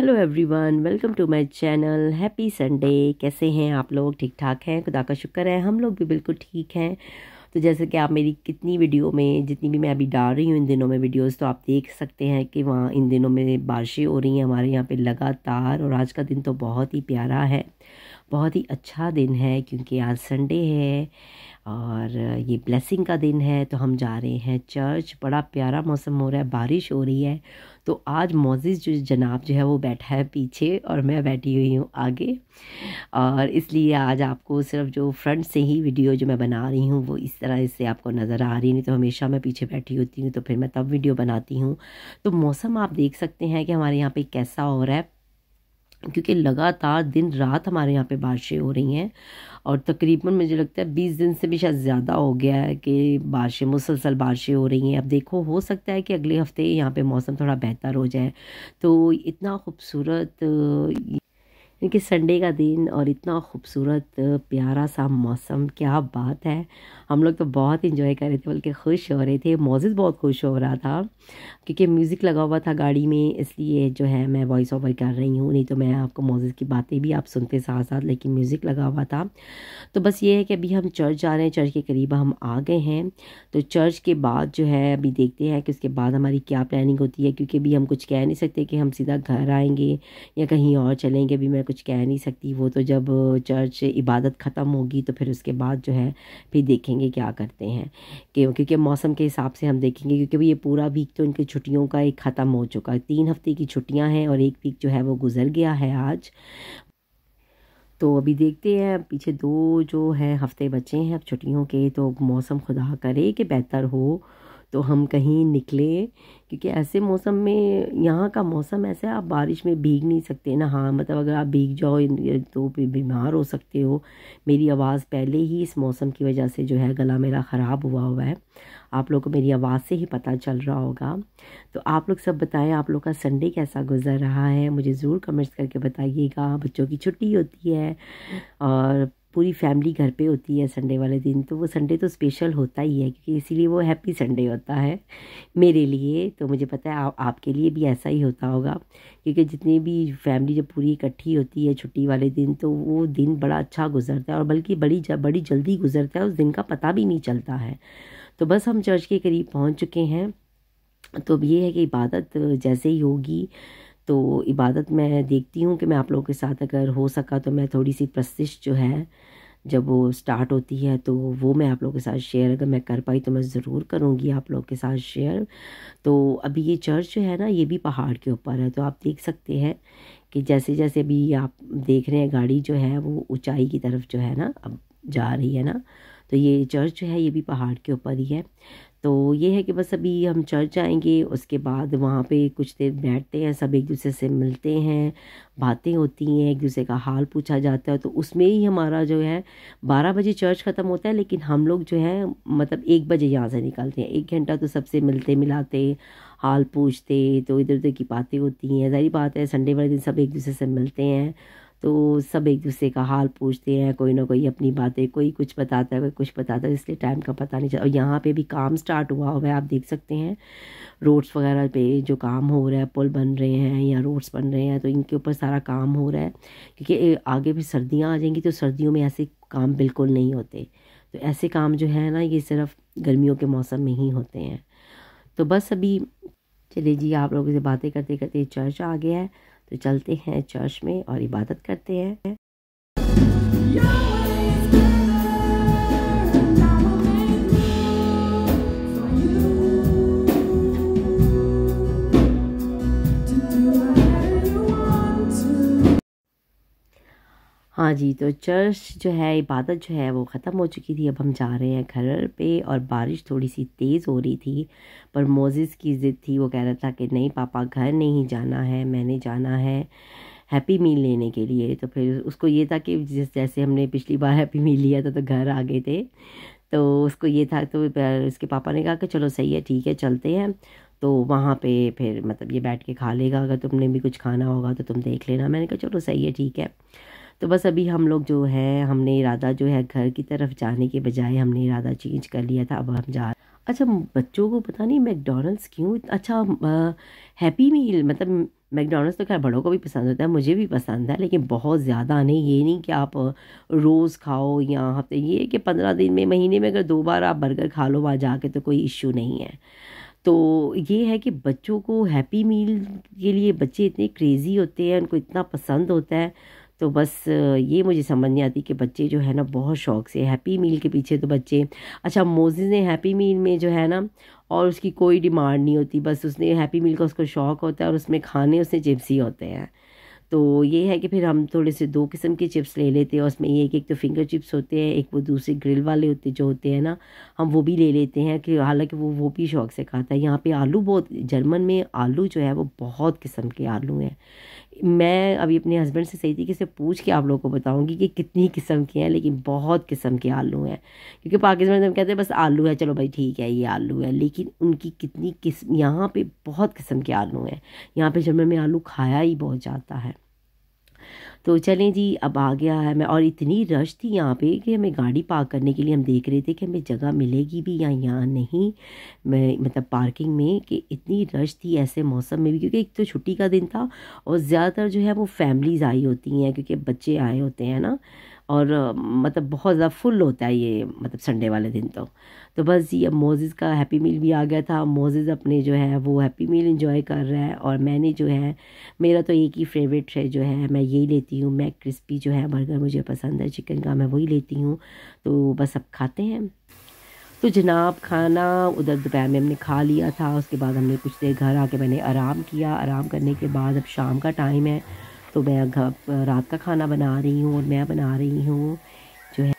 hello everyone welcome to my channel happy Sunday कैसे हैं आप लोग ठीक ठाक हैं खुदा का शुक्र है हम लोग भी बिल्कुल ठीक हैं तो जैसे कि आप मेरी कितनी वीडियो में जितनी भी मैं अभी डाल रही हूँ इन दिनों में वीडियोस तो आप देख सकते हैं कि वहाँ इन दिनों में बारिशें हो रही हैं हमारे यहाँ पर लगातार और आज का दिन तो बहुत ही प्यारा है बहुत ही अच्छा दिन है क्योंकि आज संडे है और ये ब्लेसिंग का दिन है तो हम जा रहे हैं चर्च बड़ा प्यारा मौसम हो रहा है बारिश हो रही है तो आज मोजिस जो जनाब जो है वो बैठा है पीछे और मैं बैठी हुई हूँ आगे और इसलिए आज आपको सिर्फ जो फ्रंट से ही वीडियो जो मैं बना रही हूँ वो इस तरह से आपको नज़र आ रही नहीं तो हमेशा मैं पीछे बैठी होती हूँ तो फिर मैं तब वीडियो बनाती हूँ तो मौसम आप देख सकते हैं कि हमारे यहाँ पर कैसा हो रहा है क्योंकि लगातार दिन रात हमारे यहाँ पे बारिशें हो रही हैं और तकरीबन मुझे लगता है बीस दिन से भी शायद ज़्यादा हो गया है कि बारिशें मुसलसल बारिशें हो रही हैं अब देखो हो सकता है कि अगले हफ्ते यहाँ पे मौसम थोड़ा बेहतर हो जाए तो इतना खूबसूरत क्योंकि संडे का दिन और इतना खूबसूरत प्यारा सा मौसम क्या बात है हम लोग तो बहुत इन्जॉय कर रहे थे बल्कि खुश हो रहे थे मोजिज़ बहुत खुश हो रहा था क्योंकि म्यूज़िक लगा हुआ था गाड़ी में इसलिए जो है मैं वॉइस ओवर कर रही हूँ नहीं तो मैं आपको मोजिज़ की बातें भी आप सुनते साथ साथ लेकिन म्यूज़िक लगा हुआ था तो बस ये है कि अभी हम चर्च जा रहे हैं चर्च के करीब हम आ गए हैं तो चर्च के बाद जो है अभी देखते हैं कि उसके बाद हमारी क्या प्लानिंग होती है क्योंकि अभी हम कुछ कह नहीं सकते कि हम सीधा घर आएँगे या कहीं और चलेंगे अभी मैं कुछ कह नहीं सकती वो तो जब चर्च इबादत ख़त्म होगी तो फिर उसके बाद जो है फिर देखेंगे क्या करते हैं क्यों क्योंकि मौसम के हिसाब से हम देखेंगे क्योंकि ये पूरा वीक तो इनकी छुट्टियों का एक ख़त्म हो चुका है तीन हफ्ते की छुट्टियाँ हैं और एक वीक जो है वो गुजर गया है आज तो अभी देखते हैं पीछे दो जो हैं हफ्ते बचे हैं अब छुट्टियों के तो मौसम खुदा करे कि बेहतर हो तो हम कहीं निकले क्योंकि ऐसे मौसम में यहाँ का मौसम ऐसा है आप बारिश में भीग नहीं सकते ना हाँ मतलब अगर आप भीग जाओ तो बीमार हो सकते हो मेरी आवाज़ पहले ही इस मौसम की वजह से जो है गला मेरा ख़राब हुआ हुआ है आप लोग को मेरी आवाज़ से ही पता चल रहा होगा तो आप लोग सब बताएं आप लोग का संडे कैसा गुजर रहा है मुझे ज़रूर कमेंट्स करके बताइएगा बच्चों की छुट्टी होती है और पूरी फैमिली घर पे होती है संडे वाले दिन तो वो संडे तो स्पेशल होता ही है क्योंकि इसीलिए वो हैप्पी संडे होता है मेरे लिए तो मुझे पता है आ, आपके लिए भी ऐसा ही होता होगा क्योंकि जितनी भी फैमिली जब पूरी इकट्ठी होती है छुट्टी वाले दिन तो वो दिन बड़ा अच्छा गुजरता है और बल्कि बड़ी बड़ी जल्दी गुजरता है उस दिन का पता भी नहीं चलता है तो बस हम चर्च के करीब पहुँच चुके हैं तो अब ये है कि इबादत जैसे ही होगी तो इबादत मैं देखती हूँ कि मैं आप लोगों के साथ अगर हो सका तो मैं थोड़ी सी प्रस्तिश जो है जब वो स्टार्ट होती है तो वो मैं आप लोगों के साथ शेयर अगर मैं कर पाई तो मैं ज़रूर करूँगी आप लोगों के साथ शेयर तो अभी ये चर्च जो है ना ये भी पहाड़ के ऊपर है तो आप देख सकते हैं कि जैसे जैसे अभी आप देख रहे हैं गाड़ी जो है वो ऊँचाई की तरफ जो है ना अब जा रही है ना तो ये चर्च जो है ये भी पहाड़ के ऊपर ही है तो ये है कि बस अभी हम चर्च जाएंगे उसके बाद वहाँ पे कुछ देर बैठते हैं सब एक दूसरे से मिलते हैं बातें होती हैं एक दूसरे का हाल पूछा जाता है तो उसमें ही हमारा जो है बारह बजे चर्च ख़त्म होता है लेकिन हम लोग जो है मतलब एक बजे यहाँ से निकलते हैं एक घंटा तो सबसे मिलते मिलाते हाल पूछते तो इधर उधर की बातें होती हैं जारी बात है संडे वाले दिन सब एक दूसरे से मिलते हैं तो सब एक दूसरे का हाल पूछते हैं कोई ना कोई अपनी बातें कोई कुछ बताता है कोई कुछ बताता है इसलिए टाइम का पता नहीं चलता और यहाँ पे भी काम स्टार्ट हुआ हुआ है आप देख सकते हैं रोड्स वगैरह पे जो काम हो रहा है पुल बन रहे हैं या रोड्स बन रहे हैं तो इनके ऊपर सारा काम हो रहा है क्योंकि आगे भी सर्दियाँ आ जाएंगी तो सर्दियों में ऐसे काम बिल्कुल नहीं होते तो ऐसे काम जो है ना ये सिर्फ गर्मियों के मौसम में ही होते हैं तो बस अभी चलिए जी आप लोगों से बातें करते करते चर्च आ गया है तो चलते हैं चर्च में और इबादत करते हैं हाँ जी तो चर्च जो है इबादत जो है वो ख़त्म हो चुकी थी अब हम जा रहे हैं घर पे और बारिश थोड़ी सी तेज़ हो रही थी पर मोजिस की ज़िद थी वो कह रहा था कि नहीं पापा घर नहीं जाना है मैंने जाना है हैप्पी मील लेने के लिए तो फिर उसको ये था कि जिस जैसे हमने पिछली बार हैप्पी मील लिया था तो घर आ गए थे तो उसको ये था तो उसके पापा ने कहा कि चलो सही है ठीक है चलते हैं तो वहाँ पे फिर मतलब ये बैठ के खा लेगा अगर तुमने भी कुछ खाना होगा तो तुम देख लेना मैंने कहा चलो सही है ठीक है तो बस अभी हम लोग जो है हमने इरादा जो है घर की तरफ जाने के बजाय हमने इरादा चेंज कर लिया था अब हम जा अच्छा बच्चों को पता नहीं मैकडोनल्ड्स क्यों अच्छा हैप्पी मील मतलब मैकडोनल्ड्स तो खैर बड़ों को भी पसंद होता है मुझे भी पसंद है लेकिन बहुत ज़्यादा नहीं ये नहीं कि आप रोज़ खाओ या हफ्ते ये कि पंद्रह दिन में महीने में अगर दो बार आप बर्गर खा लो वहाँ जाके तो कोई इश्यू नहीं है तो ये है कि बच्चों को हैप्पी मील के लिए बच्चे इतने क्रेज़ी होते हैं उनको इतना पसंद होता है तो बस ये मुझे समझ नहीं आती कि बच्चे जो है ना बहुत शौक से हैप्पी मील के पीछे तो बच्चे अच्छा मोजिज़ ने हैप्पी मील में जो है ना और उसकी कोई डिमांड नहीं होती बस उसने हैप्पी मील का उसको शौक होता है और उसमें खाने उसने चिप्स ही होते हैं तो ये है कि फिर हम थोड़े से दो किस्म के चिप्स ले लेते हैं उसमें एक एक तो फिंगर चिप्स होते हैं एक वो दूसरे ग्रिल वाले होते जो होते हैं ना हम वो भी ले लेते हैं कि हालांकि वो वो भी शौक से खाता है यहाँ पे आलू बहुत जर्मन में आलू जो है वो बहुत किस्म के आलू हैं मैं अभी अपने हस्बैंड से सही तरीके से पूछ के आप लोगों को बताऊंगी कि कितनी किस्म के हैं लेकिन बहुत किस्म के आलू हैं क्योंकि पाकिस्तान में तो हम कहते हैं बस आलू है चलो भाई ठीक है ये आलू है लेकिन उनकी कितनी किस्म यहाँ पे बहुत किस्म के आलू हैं यहाँ पे जमे में आलू खाया ही बहुत जाता है तो चलें जी अब आ गया है मैं और इतनी रश थी यहाँ पे कि हमें गाड़ी पार्क करने के लिए हम देख रहे थे कि हमें जगह मिलेगी भी या यहाँ नहीं मैं मतलब पार्किंग में कि इतनी रश थी ऐसे मौसम में भी क्योंकि एक तो छुट्टी का दिन था और ज़्यादातर जो है वो फैमिलीज़ आई होती हैं क्योंकि बच्चे आए होते हैं ना और मतलब बहुत ज़्यादा फुल होता है ये मतलब संडे वाले दिन तो तो बस ये मोजेज़ का हैप्पी मील भी आ गया था मोजेज़ अपने जो है वो हैप्पी मील इंजॉय कर रहा है और मैंने जो है मेरा तो एक ही फेवरेट है जो है मैं यही लेती हूँ मैं क्रिस्पी जो है बर्गर मुझे पसंद है चिकन का मैं वही लेती हूँ तो बस अब खाते हैं तो जनाब खाना उधर दोपहर में हमने खा लिया था उसके बाद हमने कुछ देर घर आके मैंने आराम किया आराम करने के बाद अब शाम का टाइम है तो मैं रात का खाना बना रही हूँ और मैं बना रही हूँ जो है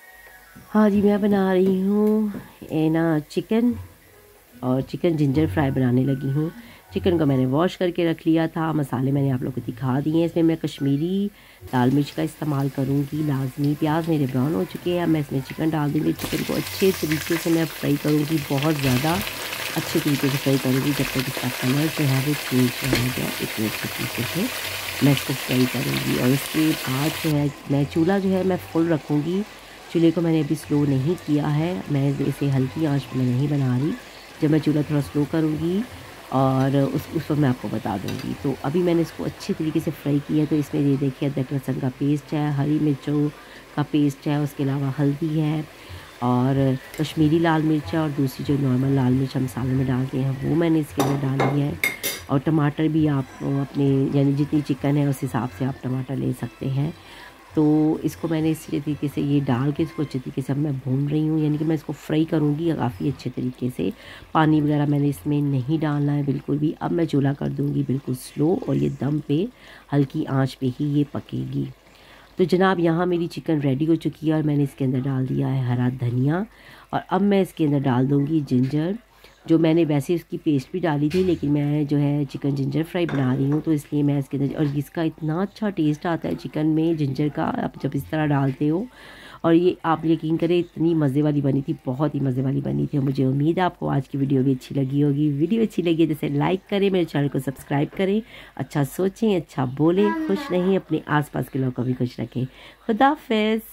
हाँ जी मैं बना रही हूँ एना चिकन और चिकन जिंजर फ्राई बनाने लगी हूँ चिकन को मैंने वॉश करके रख लिया था मसाले मैंने आप लोग को दिखा दिए हैं इसमें मैं कश्मीरी लाल मिर्च का इस्तेमाल करूँगी लाजमी प्याज मेरे ब्राउन हो चुके हैं अब मैं इसमें चिकन डाल दूँगी चिकन को अच्छे तरीके से मैं फ्राई करूँगी बहुत ज़्यादा अच्छे तरीके से फ्राई करूँगी जब तक इसका कलर तो जो है वो चेंज हो गया इतने अच्छे तरीके से मैं इसको फ्राई करूँगी और इसके बाद जो है मैं चूल्हा जो है मैं फुल रखूँगी चूल्हे को मैंने अभी स्लो नहीं किया है मैं इसे हल्की आँच में नहीं बना रही जब मैं चूल्हा थोड़ा स्लो करूँगी और उस उस पर मैं आपको बता दूँगी तो अभी मैंने इसको अच्छे तरीके से फ्राई किया तो इसमें ये देखिए अदरक लहसन का पेस्ट है हरी मिर्चों का पेस्ट है उसके अलावा हल्दी है और कश्मीरी लाल मिर्च और दूसरी जो नॉर्मल लाल मिर्च हम मसाले में डालते हैं वो मैंने इसके अंदर डाल दिया है और टमाटर भी आप अपने यानी जितनी चिकन है उस हिसाब से आप टमाटर ले सकते हैं तो इसको मैंने इस तरीके से ये डाल के इसको अच्छे तरीके से अब मैं भून रही हूँ यानी कि मैं इसको फ्राई करूँगी काफ़ी अच्छे तरीके से पानी वगैरह मैंने इसमें नहीं डालना है बिल्कुल भी अब मैं चूल्हा कर दूँगी बिल्कुल स्लो और ये दम पे हल्की आँच पे ही ये पकेगी तो जनाब यहाँ मेरी चिकन रेडी हो चुकी है और मैंने इसके अंदर डाल दिया है हरा धनिया और अब मैं इसके अंदर डाल दूँगी जिंजर जो मैंने वैसे उसकी पेस्ट भी डाली थी लेकिन मैं जो है चिकन जिंजर फ्राई बना रही हूँ तो इसलिए मैं इसके अंदर और इसका इतना अच्छा टेस्ट आता है चिकन में जिंजर का आप जब इस तरह डालते हो और ये आप यकीन करें इतनी मज़े वाली बनी थी बहुत ही मज़े वाली बनी थी मुझे उम्मीद है आपको आज की वीडियो भी अच्छी लगी होगी वीडियो अच्छी लगी जैसे लाइक करें मेरे चैनल को सब्सक्राइब करें अच्छा सोचें अच्छा बोलें खुश रहें अपने पास के लोगों को भी खुश रखें खुदाफेज